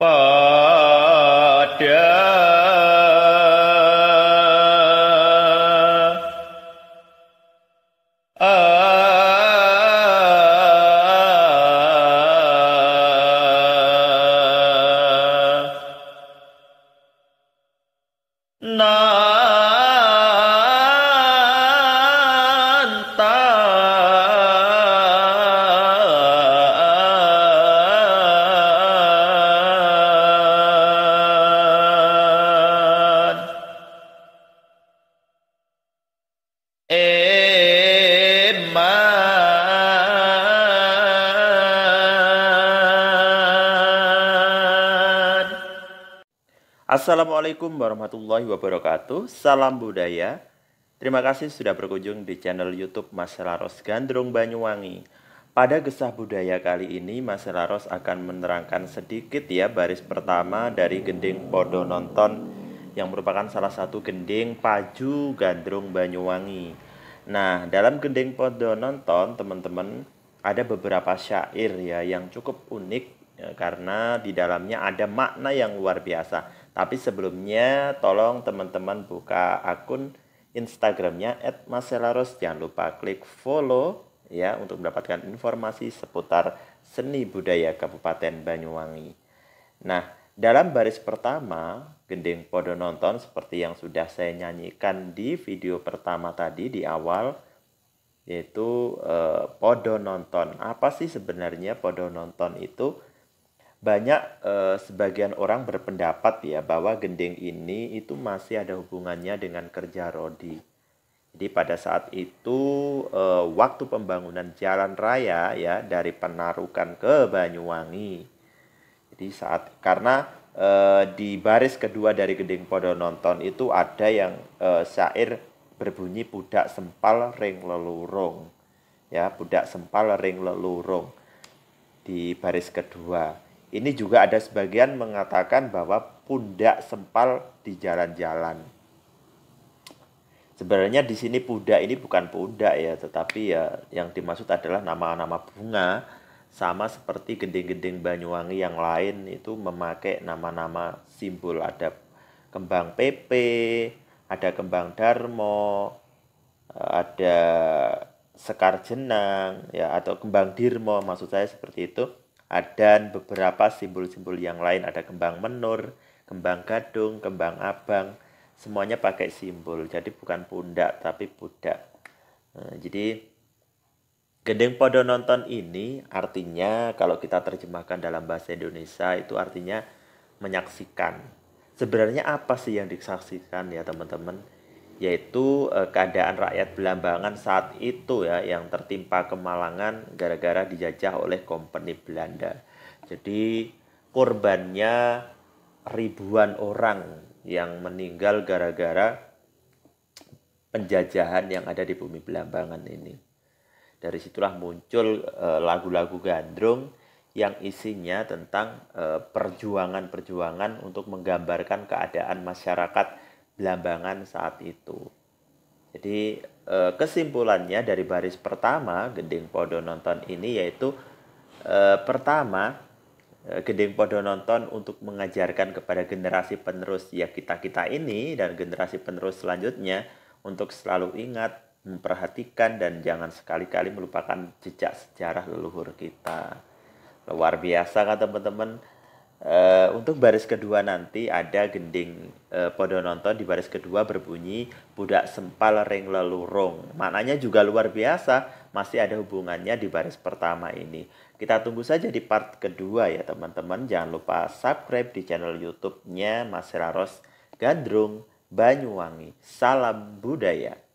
But Assalamualaikum warahmatullahi wabarakatuh. Salam budaya. Terima kasih sudah berkunjung di channel YouTube Mas Laros Gandrung Banyuwangi. Pada gesah budaya kali ini Mas Laros akan menerangkan sedikit ya baris pertama dari gending Podo Nonton yang merupakan salah satu gending Paju Gandrung Banyuwangi. Nah, dalam gending Podo Nonton, teman-teman, ada beberapa syair ya yang cukup unik ya, karena di dalamnya ada makna yang luar biasa. Tapi sebelumnya tolong teman-teman buka akun Instagramnya @maselaros jangan lupa klik follow ya untuk mendapatkan informasi seputar seni budaya Kabupaten Banyuwangi. Nah, dalam baris pertama Gending Podo Nonton seperti yang sudah saya nyanyikan di video pertama tadi di awal yaitu eh, Podo Nonton. Apa sih sebenarnya Podo Nonton itu? banyak eh, sebagian orang berpendapat ya bahwa gending ini itu masih ada hubungannya dengan kerja rodi. Jadi pada saat itu eh, waktu pembangunan jalan raya ya dari Penarukan ke Banyuwangi. Jadi saat karena eh, di baris kedua dari Gending Podo Nonton itu ada yang eh, syair berbunyi budak sempal ring lelurung. Ya, budak sempal ring lelurung di baris kedua. Ini juga ada sebagian mengatakan bahwa pundak sempal di jalan-jalan. Sebenarnya di sini pundak ini bukan pundak ya, tetapi ya yang dimaksud adalah nama-nama bunga sama seperti gending-gending Banyuwangi yang lain itu memakai nama-nama simbol ada kembang PP, ada kembang Darmo, ada sekar jenang ya atau kembang dirmo maksud saya seperti itu dan beberapa simbol-simbol yang lain ada kembang menur, kembang gadung, kembang abang, semuanya pakai simbol. Jadi bukan pundak tapi budak. Nah, jadi gedeng Podo Nonton ini artinya kalau kita terjemahkan dalam bahasa Indonesia itu artinya menyaksikan. Sebenarnya apa sih yang disaksikan ya teman-teman? yaitu eh, keadaan rakyat Belambangan saat itu ya yang tertimpa kemalangan gara-gara dijajah oleh kompeni Belanda. Jadi korbannya ribuan orang yang meninggal gara-gara penjajahan yang ada di bumi Belambangan ini. Dari situlah muncul lagu eh, lagu-lagu gandrung yang isinya tentang perjuangan eh, perjuangan-perjuangan untuk menggambarkan keadaan masyarakat Belambangan saat itu. Jadi eh, kesimpulannya dari baris pertama Gending Podo Nonton ini yaitu eh, pertama eh, Gending Podo Nonton untuk mengajarkan kepada generasi penerus ya kita-kita ini dan generasi penerus selanjutnya untuk selalu ingat, memperhatikan dan jangan sekali-kali melupakan jejak sejarah leluhur kita. Luar biasa kan teman-teman Uh, untuk baris kedua nanti ada gending uh, podo nonton di baris kedua berbunyi budak sempal ring lelurung. Maknanya juga luar biasa, masih ada hubungannya di baris pertama ini. Kita tunggu saja di part kedua ya teman-teman. Jangan lupa subscribe di channel YouTube-nya Mas Raros Gandrung Banyuwangi. Salam budaya.